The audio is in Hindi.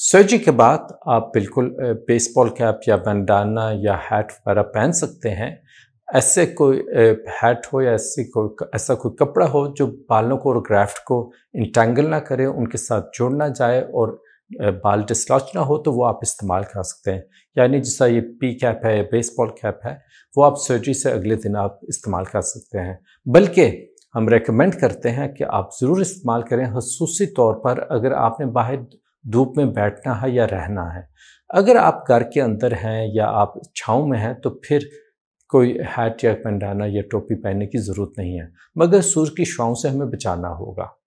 सर्जरी के बाद आप बिल्कुल बेसबॉल कैप या बंडाना या हैट वगैरह पहन सकते हैं ऐसे कोई हैट हो या ऐसी कोई ऐसा कोई कपड़ा हो जो बालों को और ग्राफ्ट को इंटेंगल ना करे उनके साथ जुड़ ना जाए और बाल डिस्लॉच ना हो तो वो आप इस्तेमाल कर सकते हैं यानी जैसा ये पी कैप है या बेसबॉल कैप है वो आप सर्जरी से अगले दिन आप इस्तेमाल कर सकते हैं बल्कि हम रेकमेंड करते हैं कि आप ज़रूर इस्तेमाल करें खसूसी तौर पर अगर आपने बाहर धूप में बैठना है या रहना है अगर आप घर के अंदर हैं या आप छाँव में हैं तो फिर कोई हैट या पहनाना या टोपी पहनने की ज़रूरत नहीं है मगर सूर्य की छाँव से हमें बचाना होगा